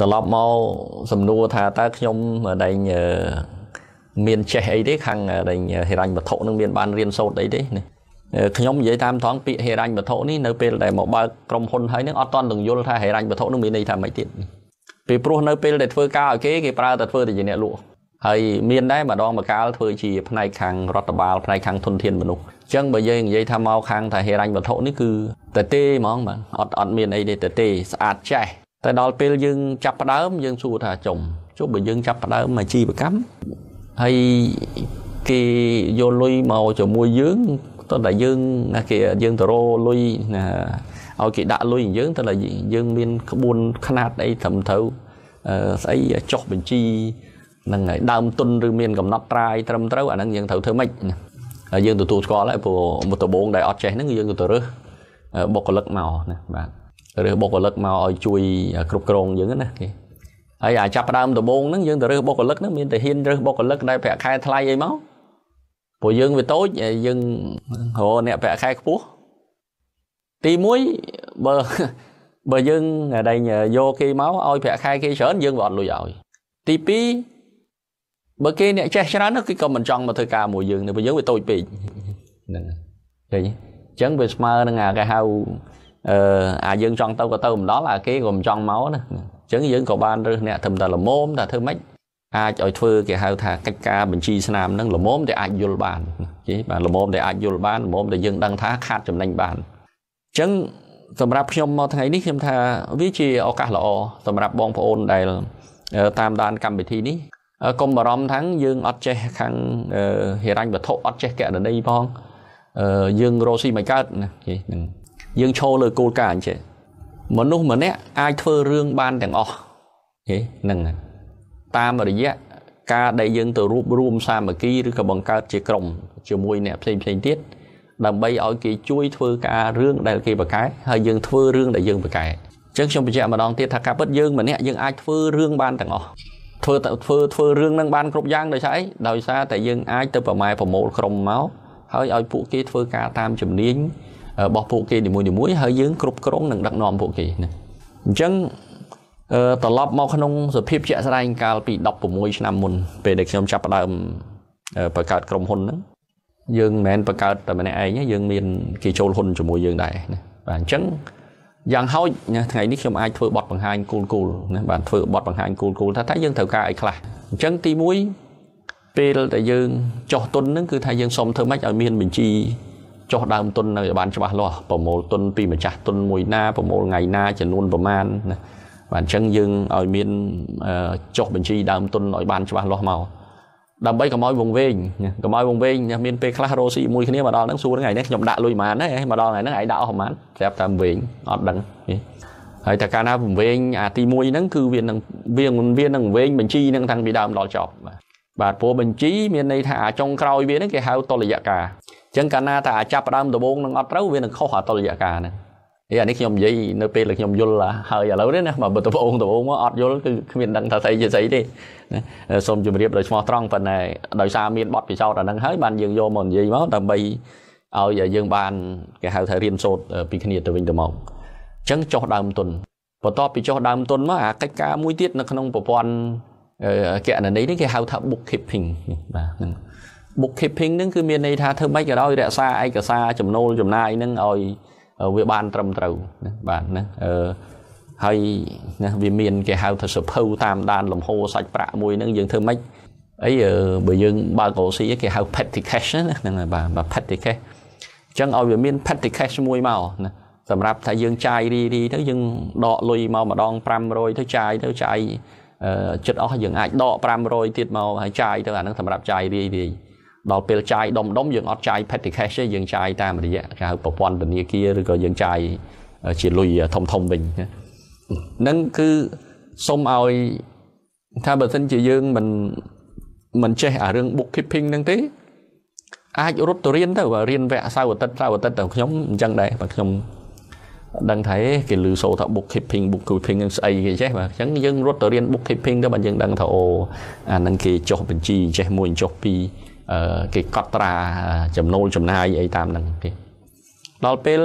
ត្រឡប់មកសំណួរថាតើខ្ញុំដែងមានចេះអីទេខាងដែងហិរញ្ញវត្ថុនឹងមានបានរៀនសូត្រអីទេនេះខ្ញុំនិយាយតាមត្រង់ពាក្យហិរញ្ញវត្ថុនេះនៅពេលដែលមកបើកក្រុមហ៊ុនហើយនឹងអត់តន់នឹងយល់ថាហិរញ្ញវត្ថុនឹងមានន័យថាម៉េចទៀតពីព្រោះនៅពេលដែលធ្វើការឲ្យគេគេប្រើតែធ្វើតែជាអ្នកលក់ហើយមានដែរម្ដងម្កាលធ្វើជាផ្នែកខាងរដ្ឋបាលផ្នែកខាងធនធានមនុស្សអញ្ចឹងបើយើងនិយាយថាមកខាងថាហិរញ្ញវត្ថុនេះគឺតែទេហ្មងបាទអត់អត់មានអីទេតែទេស្អាតចេះតែដល់ពេលយើងចាប់ផ្ដើមយើងសួរថាចំចុះបើយើងចាប់ផ្ដើមអាជីវកម្មហើយគេយកលុយមកជាមួយយើងតោះតែយើងណាគេយើងទៅរលុយណាឲ្យគេដាក់លុយយើងតើយើងមានក្បួនខ្នាតអីត្រឹមត្រូវស្អីចុះបញ្ជីនឹងឲ្យដើមទុនឬមានកំណត់ត្រាយត្រឹមត្រូវអាហ្នឹងយើងត្រូវធ្វើម៉េចយើងទទួលស្គាល់ហើយព្រោះមុតដបងដែលអត់ចេះហ្នឹងយើងទៅរើសបុគ្គលិកមកណាបាទរើសបុគ្គលិកមកឲ្យជួយគ្រប់គ្រងយើងណាគេហើយអាចាប់ដើមដំបូងហ្នឹងយើងទៅរើសបុគ្គលិកហ្នឹងមានតែហ៊ានរើសបុគ្គលិកដែលប្រាក់ខែថ្លៃអីមកព្រោះយើងវាតូចយើងរកអ្នកប្រាក់ខែខ្ពស់ទី1បើបើយើងតែយកគេមកឲ្យប្រាក់ខែគេច្រើនយើងវាអត់លុយឲ្យទី2បើគេអ្នកចេះច្រើនគេក៏មិនចង់មកធ្វើការមួយយើងទេព្រោះយើងវាតូចពេកហ្នឹងឃើញអញ្ចឹងវាស្មើនឹងអាគេហៅអឺអាយើងចង់ទៅក៏ទៅម្ដងអាគេក៏មិនចង់មកណាអញ្ចឹងយើងក៏បានរើសអ្នកធ្វើតែល្មមថាធ្វើម៉េចអាចឲ្យធ្វើគេហៅថាកិច្ចការបញ្ជីស្នាមនឹងល្មមតែអាចយល់បានគេបាទល្មមតែអាចយល់បានល្មមតែយើងដឹងថាខាតចំណេញបានអញ្ចឹងសម្រាប់ខ្ញុំមកថ្ងៃនេះខ្ញុំថាវាជាឱកាសល្អសម្រាប់បងប្អូនដែលតាមដាន កម្មវិធីនេះកុំបារម្ភថាយើងអត់ចេះខាងហិរញ្ញវត្ថុអត់ចេះកណនីផងយើងរស់ស៊ីមិនកើតណាគេនឹងយើងឈរលើគោលការណ៍អញ្ចឹងមនុស្សម្នាក់អាចធ្វើរឿងបានទាំងអស់ហេហ្នឹងតាមរយៈការដែលយើងទៅរួបរួមសាមគ្គីឬក៏បង្កើតជាក្រុមជាមួយអ្នកផ្សេងផ្សេងទៀតដើម្បីឲ្យគេជួយធ្វើការរឿងដែលគេប្រកែហើយយើងធ្វើរឿងដែលយើងប្រកែអញ្ចឹងខ្ញុំបញ្ជាក់ម្ដងទៀតថាការពិតយើងម្នាក់យើងអាចធ្វើរឿងបានទាំងអស់ធ្វើធ្វើធ្វើរឿងនឹងបានគ្រប់យ៉ាងដោយសារអីដោយសារតែយើងអាចទៅប្រម៉ែប្រមូលក្រុមមកហើយឲ្យពួកគេធ្វើការតាមជំនាញរបស់ពួកគេនីមួយៗហើយយើងគ្រប់គ្រងនិងដឹកនាំពួកគេណាអញ្ចឹងត្រឡប់មកក្នុងសភាពជាក់ស្ដែងកាលពី16ឆ្នាំមុន ពេលដែលខ្ញុំចាប់ផ្ដើមបង្កើតក្រុមហ៊ុនហ្នឹងយើងមិនមែនបង្កើតតែម្នាក់ឯងទេយើងមានគេចូលហ៊ុនជាមួយយើងដែរណាបាទអញ្ចឹងយ៉ាងហោចណាថ្ងៃនេះខ្ញុំអាចធ្វើបទបង្ហាញគូលគូលណាបាទធ្វើបទបង្ហាញគូលគូលថាតើយើងត្រូវការអីខ្លះអញ្ចឹងទី1ពេលដែលយើងចោះទុនហ្នឹងគឺថាយើងសុំធ្វើម៉េចឲ្យមានបញ្ជីចុះដើមទុននៅឲ្យបានច្បាស់លាស់ប្រមូលទុនពីម្ចាស់ទុនមួយណាប្រមូលថ្ងៃណាចំនួនប្រមាណណាបាទអញ្ចឹងយើងឲ្យមានចុះបញ្ជីដើមទុនឲ្យបានច្បាស់លាស់មកដើម្បីកុំឲ្យវង្វេងកុំឲ្យវង្វេងមានពេលខ្លះរោស៊ីមួយគ្នាមកដល់ហ្នឹងសួរថ្ងៃនេះខ្ញុំដាក់លុយប៉ុន្មានហើយមកដល់ថ្ងៃហ្នឹងឯងដាក់អស់ប៉ុន្មានប្រាប់តាមវែងអត់ដឹងហើយតែកាលណាវង្វេងអាទី1ហ្នឹងគឺវានឹងវាវានឹងវែងបញ្ជីហ្នឹងតាំងពីដើមដល់ចប់បាទព្រោះបញ្ជីមានន័យថាអាចុងក្រោយវាហ្នឹងគេហៅតលយៈការចឹងកាលណាតែអាចចាប់ផ្ដើមដំបូងនឹងអត់ត្រូវវានឹងខុសអតុល្យការហ្នឹងហើយអានេះខ្ញុំនិយាយនៅពេលដែលខ្ញុំយល់ហើយឥឡូវនេះណាបើដំបងដំបងមកអត់យល់គឺគ្មានដឹងថាស្អីជាស្អីទេសូមជម្រាបដោយស្មោះត្រង់ប៉ុន្តែដោយសារមានបទពិសោធន៍អាហ្នឹងហើយបានយើងយកមកនិយាយមកដើម្បីឲ្យយើងបានគេហៅថារៀនសូត្រពីគ្នាទៅវិញទៅមកអញ្ចឹងចោះដើមទុនបន្ទាប់ពីចោះដើមទុនមកអាកិច្ចការមួយទៀតនៅក្នុងប្រព័ន្ធគណនីនេះគេហៅថា bookkeeping បាទហ្នឹង bookkeeping ហ្នឹងគឺមានន័យថាធ្វើម៉េចក៏ដោយរក្សាឯកសារចំណូលចំណាយហ្នឹងឲ្យវាបានត្រឹមត្រូវណាបាទណាអឺហើយណាវាមានគេហៅថាសភៅតាមដានលំហសាច់ប្រាក់មួយហ្នឹងយើងធ្វើម៉េចអីបើយើងបើក OC គេហៅ petty cash ណាហ្នឹងហើយបាទ petty cash អញ្ចឹងឲ្យវាមាន petty cash មួយមកណាសម្រាប់ថាយើងចាយរីរីទៅយើងដកលុយមកម្ដង500ទៅចាយទៅចាយចិត្តអស់យើងអាចដក500ទៀតមកហើយចាយទៅអាហ្នឹងសម្រាប់ចាយរីរីដល់ពេលចាយដុំដុំយើងអត់ចាយ petty cash ទេយើងចាយតាមរយៈគេហៅប្រព័ន្ធធនាគារឬក៏យើងចាយជាលុយធំធំវិញហ្នឹងគឺសុំឲ្យថាបើសិនជាយើងមិនមិនចេះអារឿង bookkeeping ហ្នឹងទេអាចរត់ទៅរៀនទៅបើរៀនវគ្គសៅរ៍អាទិត្យសៅរ៍អាទិត្យទៅខ្ញុំអញ្ចឹងដែរបើខ្ញុំដឹងថាគេឮសូរថា bookkeeping bookkeeping នឹងស្អីគេចេះបាទអញ្ចឹងយើងរត់ទៅរៀន bookkeeping ទៅបាទយើងដឹងថាអូអានឹងគេចុះបញ្ជីចេះមួយចុះពីរគេកត់ត្រាចំណូលចំណាយអីតាមហ្នឹងគេដល់ពេល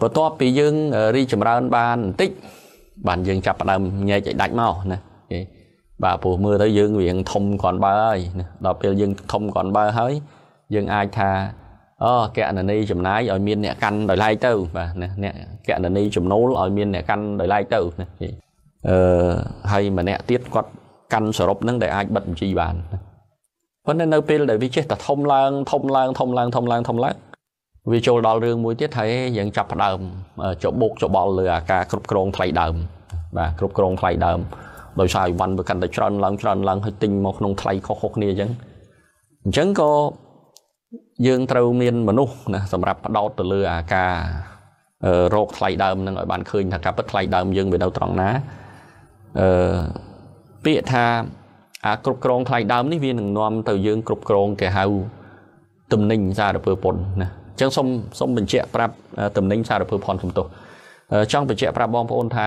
បន្ទាប់ពីយើងរីចម្រើនបានបន្តិចបានយើងចាប់ផ្ដើមញែកឲ្យដាច់មកណាគេបាទព្រោះមើលទៅយើងរៀងធំគ្រាន់បើហើយណាដល់ពេលយើងធំគ្រាន់បើហើយយើងអាចថាអូកណនី ចំណាយឲ្យមានអ្នកកាន់ដោយឡែកទៅបាទណាអ្នកកណនីចំណូលឲ្យមានអ្នកកាន់ដោយឡែកទៅណាអឺហើយម្នាក់ទៀតគាត់កាន់សរុបនឹងដែលអាចបិទបញ្ជីបានណាប៉ុន្តែនៅពេលដែលវាចេះតែធំឡើងធំឡើងធំឡើងធំឡើងធំឡើងវាចូលដល់រឿងមួយទៀតថាយើងចាប់ផ្ដើមចបោកចបល់លើអាការគ្រប់គ្រងថ្លៃដើមបាទគ្រប់គ្រងថ្លៃដើមដោយសារអីវ៉ាន់វាកាន់តែច្រើនឡើងច្រើនឡើងហើយទិញមកក្នុងថ្លៃខុសៗគ្នាអញ្ចឹងអញ្ចឹងក៏យើងត្រូវមាន មនុស្សណាសម្រាប់ផ្ដោតទៅលើអាការរោគថ្លៃដើមនឹងឲ្យបានឃើញថាការពិតថ្លៃដើមយើងវានៅត្រង់ណាអឺពាក្យថាអាគ្រប់គ្រងថ្លៃដើមនេះវានឹងនាំទៅយើងគ្រប់គ្រងគេហៅទំនិញសារពើពន្ធណាអញ្ចឹងសូមសូមបញ្ជាក់ប្រាប់ទំនិញសារពើផនសំទោសចង់បញ្ជាក់ប្រាប់បងប្អូនថា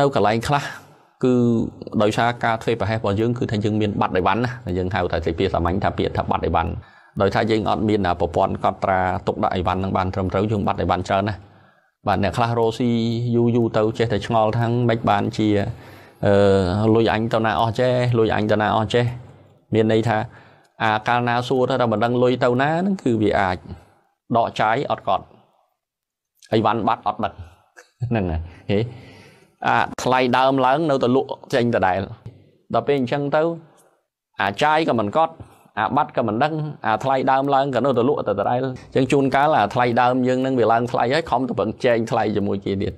នៅកន្លែងខ្លះគឺដោយសារការធ្វើប្រហែសរបស់យើងគឺថាយើងមានប័ណ្ណអីវ៉ាន់ណាយើងហៅតែជាពាក្យសាមញ្ញថាពាក្យថាប័ណ្ណអីវ៉ាន់ដោយថាយើងអត់មានប្រព័ន្ធកត់ត្រាទុកដាក់អីវ៉ាន់នឹងបានត្រឹមត្រូវយើងប័ណ្ណអីវ៉ាន់ច្រើនណាបាទអ្នកខ្លះរោស៊ីយូយូទៅចេះតែឆ្ងល់ថាមិនបានជាអឺលុយអញទៅណាអស់ចេះលុយអញទៅណាអស់ចេះមានន័យថាអាកាលណាសួរទៅតែមិនដឹងលុយទៅណាហ្នឹងគឺវាអាចដកចាយអត់កត់ហើយវ៉ាន់បាត់អត់ដឹងហ្នឹងហើយហេអាថ្លៃដើមឡើងនៅតែលក់ចេញដដែលដល់ពេលអញ្ចឹងទៅអាចាយក៏មិនកត់អាបាត់ក៏មិនដឹងអាថ្លៃដើមឡើងក៏នៅតែលក់តែដដែលអញ្ចឹងជួនកាលអាថ្លៃដើមយើងនឹងវាឡើងថ្លៃហើយខំទៅប្រឹងចែងថ្លៃជាមួយគេទៀត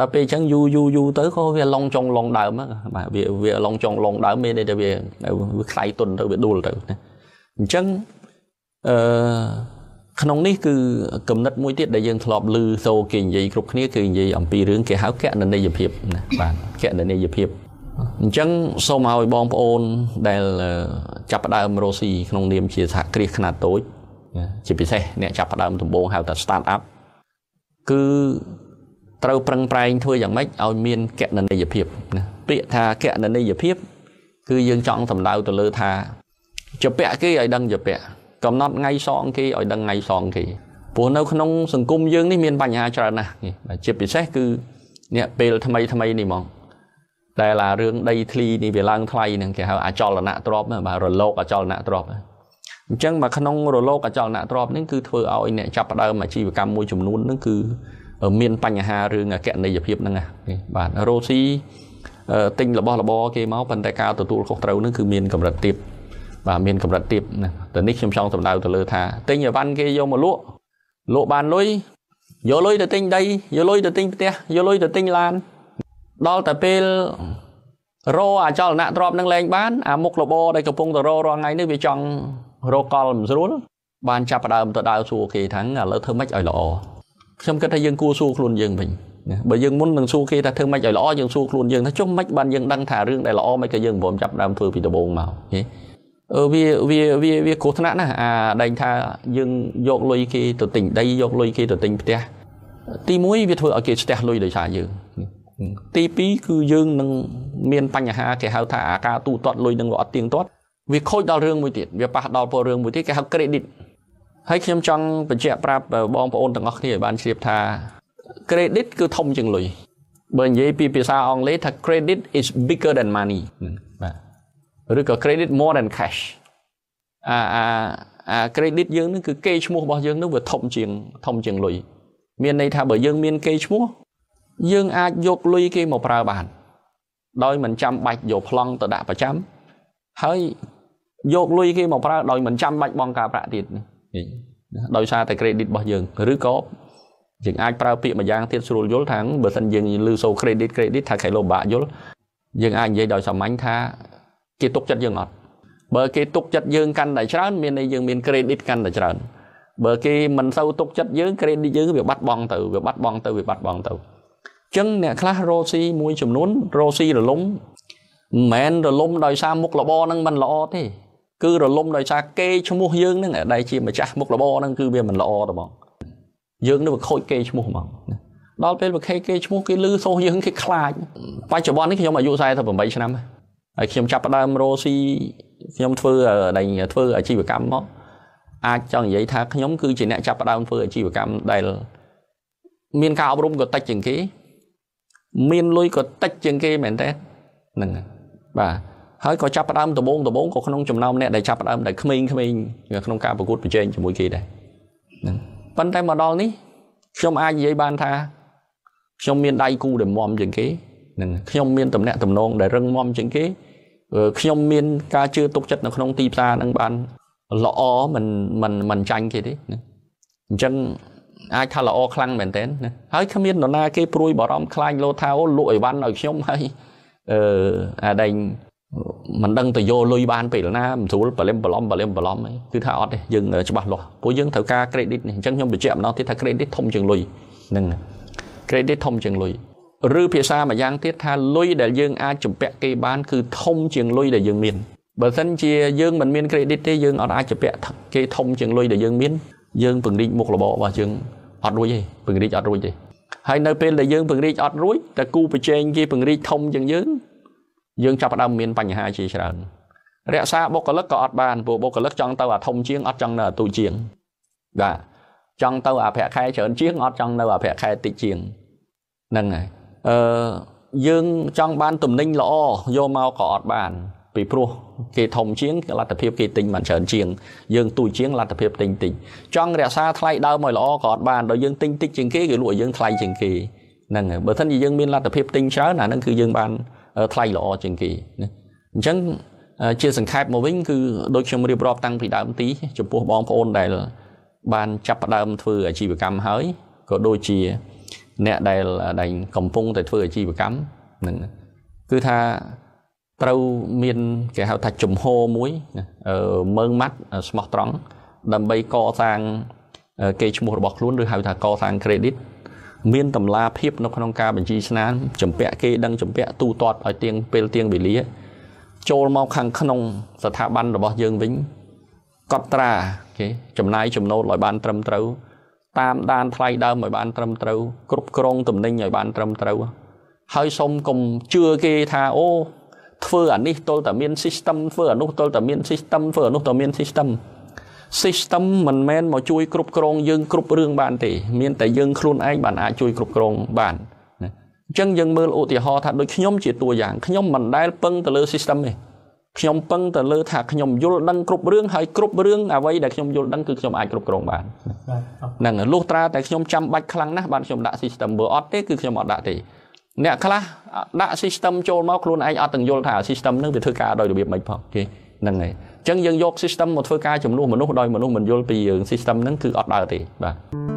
ដល់ពេលអញ្ចឹងយូរយូរយូរទៅក៏វាឡងចុងឡងដើមបាទវាវាឡងចុងឡងដើមមានន័យថាវាវាខ្លាយទុនទៅវាដួលទៅណាអញ្ចឹងអឺក្នុងនេះគឺគំនិតមួយទៀតដែលយើងធ្លាប់ឮសូគេនិយាយគ្រប់គ្នាគឺនិយាយអំពីរឿងគេហៅកណនីយភាពណាបាទកណនីយភាពអញ្ចឹងសូមឲ្យបងប្អូនដែលចាប់ផ្ដើមរស់ស៊ីក្នុងនាមជាសហគ្រាសខ្នាតតូច ជាពិសេសអ្នកចាប់ផ្ដើមដំបូងហៅថា start up គឺត្រូវប្រឹងប្រែងធ្វើយ៉ាងម៉េចឲ្យមានកណនីយភាពណាពាក្យថាកណនីយភាព គឺយើងចង់សំដៅទៅលើថាជពៈគេឲ្យដឹងជពៈកំណត់ថ្ងៃសងគេឲ្យដឹងថ្ងៃសងគេព្រោះនៅក្នុង សង្គមយើងនេះមានបញ្ហាច្រើនណាស់ជាពិសេសគឺអ្នកពេលថ្មីថ្មីនេះហ្មងតែឡារឿងដីធ្លីនេះវាឡើងថ្លៃនឹងគេហៅអចលនៈទ្រព្យបាទរលកអចលនៈទ្រព្យអញ្ចឹងមកក្នុងរលកអចលនៈទ្រព្យនេះគឺធ្វើឲ្យអ្នកចាប់ផ្ដើមអាជីវកម្មមួយចំនួននឹងគឺមានបញ្ហារឿងអកណីយភាពហ្នឹងបាទរ៉ូស៊ីទិញរបស់របរគេមកប៉ុន្តែការទទួល ខុសត្រូវនឹងគឺមានកម្រិតទាបបាទមានកម្រិតទាបណាតែនេះខ្ញុំចង់សម្ដៅទៅលើ ថាទិញអីវ៉ាន់គេយកមកលក់លក់បានលុយយកលុយទៅទិញដីយកលុយទៅទិញផ្ទះយកលុយទៅទិញឡានដល់តែពេលរអអចលនៈទ្របនឹងលែងបានអាមុខរបរដែលកំពុងតររាល់ថ្ងៃនេះវាចង់រកកលមិនស្រួលបានចាប់ផ្ដើមទៅដើរសួរគេថាឥឡូវធ្វើម៉េចឲ្យល្អខ្ញុំគិតថាយើងគួរសួរខ្លួនយើងវិញណាបើយើងមុននឹងសួរគេថាធ្វើម៉េចឲ្យល្អយើងសួរខ្លួនយើងថាចុះម៉េចបានយើងដឹងថារឿងដែលល្អមិនក៏យើងព្រមចាប់ដើមធ្វើពីដំបូងមកហ៎អឺវាវាវាវាគ្រោះថ្នាក់ណាស់អាដែលថាយើងយកលុយគេទៅទិញដីយកលុយគេទៅទិញផ្ទះទី1វាធ្វើឲ្យគេស្ទះលុយដោយសារយើងទី2គឺយើងនឹងមានបញ្ហាគេហៅថាអាការទូទាត់លុយនឹងវាអត់ទៀងទាត់វាខូចដល់រឿងមួយទៀតវាប៉ះដល់ពលរឿងមួយទៀតគេហៅ credit ហើយខ្ញុំចង់បញ្ជាក់ប្រាប់បងប្អូនទាំងអស់គ្នាឲ្យបានជ្រាបថា credit គឺធំជាងលុយបើនិយាយពីភាសាអង់គ្លេសថា credit is bigger than money បាទឬក៏ credit more than cash អាអាអា credit យើងនឹងគឺគេឈ្មោះរបស់យើងនឹងវាធំជាងធំជាងលុយមានន័យថាបើយើងមានគេឈ្មោះយើងអាចយកលុយគេមកប្រើបានដោយមិនចាំបាច់យកប្លង់ទៅដាក់ប្រចាំហើយយកលុយគេមកប្រើដោយមិនចាំបាច់បង់ការប្រាក់ទៀតនេះដោយសារតែ credit របស់យើងឬក៏យើងអាចប្រើពាក្យមួយយ៉ាងទៀតស្រួលយល់ថាបើសិនយើងឮសូ credit credit ថាគេលោបាក់យល់យើងអាចនិយាយដោយសាមញ្ញថាគេទុកចិត្តយើងអត់បើគេទុកចិត្តយើងកាន់តែច្រើនមានន័យយើងមាន credit កាន់តែច្រើនបើគេមិនសូវទុកចិត្តយើង credit យើងវាបាត់បង់ទៅវាបាត់បង់ទៅវាបាត់បង់ទៅអញ្ចឹងអ្នកខ្លះរោស៊ីមួយចំនួនរោស៊ីរលំមិនមែនរលំដោយសារមុខរបរហ្នឹងមិនល្អទេគឺរលំដោយសារគេឈ្មោះយើងហ្នឹងដែលជាម្ចាស់មុខរបរហ្នឹងគឺវាមិនល្អទេបងយើងនឹងវាខូចគេឈ្មោះហ្មងដល់ពេលប្រខេគេឈ្មោះគេលឺសូរយើងគេខ្លាចបច្ចុប្បន្ននេះខ្ញុំអាយុ48ឆ្នាំហើយខ្ញុំចាប់ផ្ដើមរស់ស៊ីខ្ញុំធ្វើដៃធ្វើអាជីវកម្មមកអាចចង់និយាយថាខ្ញុំគឺជាអ្នកចាប់ផ្ដើមធ្វើអាជីវកម្មដែល មានការអប់រំក៏តិចជាងគេមានលុយក៏តិចជាងគេមែនទេហ្នឹងបាទហើយក៏ចាប់ផ្ដើមដំបងដំបងក៏ក្នុងចំណោមអ្នកដែលចាប់ផ្ដើមដែលក្មេងក្មេងក្នុងការប្រកួតប្រជែងជាមួយគេដែរហ្នឹងប៉ុន្តែមកដល់នេះខ្ញុំអាចនិយាយបានថាខ្ញុំមានដៃគូដែលមុំជាងគេនឹងខ្ញុំមានតំណែងតំណងដែលរឹងមាំជាងគេ ខ្ញុំមានការជឿទុកចិត្តនៅក្នុង ទីផ្សារនឹងបានល្អមិនមិនមិនចាញ់គេទេណាអញ្ចឹងអាចថាល្អខ្លាំងមែនទែនណាហើយគ្មាននរណាគេព្រួយបារម្ភខ្លាចលោថាអូលក់អីវ៉ាន់ឲ្យខ្ញុំហើយអឺអាដែងមិនដឹងទៅយកលុយបានពេលណាមិនស្រួលបលឹមបឡំបលឹមបឡំអីគឺថាអត់ទេយើងច្បាស់លាស់ព្រោះយើងត្រូវការ credit នេះអញ្ចឹងខ្ញុំបញ្ជាក់ម្ដងទៀតថា credit ធំជាងលុយនឹង credit ធំជាងលុយឬភាសាមួយយ៉ាងទៀតថាលុយដែលយើងអាចជំពាក់គេបានគឺធំជាងលុយដែលយើងមានបើមិនជាយើងមិនមាន credit ទេយើងអត់អាចជំពាក់គេធំជាងលុយដែលយើងមានយើងពង្រីកមុខរបររបស់យើងអត់រួចទេពង្រីកអត់រួចទេហើយនៅពេលដែលយើងពង្រីកអត់រួចតែគូប្រជែងគេពង្រីកធំជាងយើងយើងចាប់ផ្ដើមមានបញ្ហាជាច្រើនរក្សាបុគ្គលិកក៏អត់បានព្រោះបុគ្គលិកចង់ទៅអាធំជាងអត់ចង់នៅអាទូជាងបាទចង់ទៅអាប្រាក់ខែច្រើនជាងអត់ចង់នៅអាប្រាក់ខែតិចជាងហ្នឹងហើយអឺយើងចង់បានទំនិញល្អយកមកក៏អត់បាន ពីព្រោះគេធំជាងលទ្ធភាពគេទិញបានច្រើនជាងយើងទូជាងលទ្ធភាពទិញតិចចង់រក្សាថ្លៃដើមឲ្យល្អក៏អត់បានដល់យើងទិញតិចជាងគេគេលក់ឲ្យយើងថ្លៃជាងគេហ្នឹងហើយបើមិនជាយើងមានលទ្ធភាពទិញច្រើនអាហ្នឹងគឺយើងបានថ្លៃល្អជាងគេណាអញ្ចឹងជាសង្ខេបមកវិញគឺដូចខ្ញុំរៀបរាប់ តាំងពីដើមទី ចំពោះបងប្អូនដែល បាន ចាប់ផ្ដើមធ្វើអាជីវកម្មហើយក៏ដូចជាអ្នកដែលដែលកំពុងតែធ្វើអាជីវកម្មនឹងគឺថាត្រូវមានគេហៅថាជំហរមួយមើងម៉ាត់ស្មោះត្រង់ដើម្បីកសាងគេឈ្មោះរបស់ខ្លួនឬហៅ ថាកសាង credit មានតម្លាភាពនៅក្នុងការបញ្ជីស្នាមចម្ពាក់គេដឹងចម្ពាក់ទូទាត់ឲ្យទៀងពេលទៀងវេលាចូលមកខាងក្នុងស្ថាប័នរបស់យើងវិញកត់ត្រាគេចំណាយចំណូលឲ្យបានត្រឹមត្រូវតាមដានថ្លៃដើមឲ្យបានត្រឹមត្រូវគ្រប់គ្រងទំនិញឲ្យបានត្រឹមត្រូវហើយសូមកុំជឿគេថាអូធ្វើអានេះទល់តែមាន system ធ្វើអានោះទល់តែមាន system ធ្វើអានោះទល់មាន system system មិនមែនមកជួយគ្រប់គ្រងយើងគ្រប់រឿងបានទេមានតែយើងខ្លួនឯងបានអាចជួយគ្រប់គ្រងបានអញ្ចឹងយើងមើលឧទាហរណ៍ថាដូចខ្ញុំជាតួយ៉ាងខ្ញុំមិនដែលពឹង ទៅលើ system ទេខ្ញុំពឹងទៅលើថាខ្ញុំយល់ដឹងគ្រប់រឿងហើយគ្រប់រឿងអ្វីដែលខ្ញុំយល់ដឹងគឺខ្ញុំអាចគ្រប់គ្រងបានហ្នឹងលុះត្រាតែខ្ញុំចាំបាច់ខ្លាំងណាស់បានខ្ញុំដាក់ system បើអត់ទេគឺខ្ញុំអត់ដាក់ទេអ្នកខ្លះដាក់ system ចូលមកខ្លួនឯងអត់ទាំងយល់ថា system ហ្នឹងវាធ្វើការដោយរបៀបម៉េចផងគេហ្នឹងហើយអញ្ចឹងយើងយក system មកធ្វើការជំនួសមនុស្សដោយមនុស្សមិនយល់ពីយើង system ហ្នឹងគឺអត់ដើរទេបាទ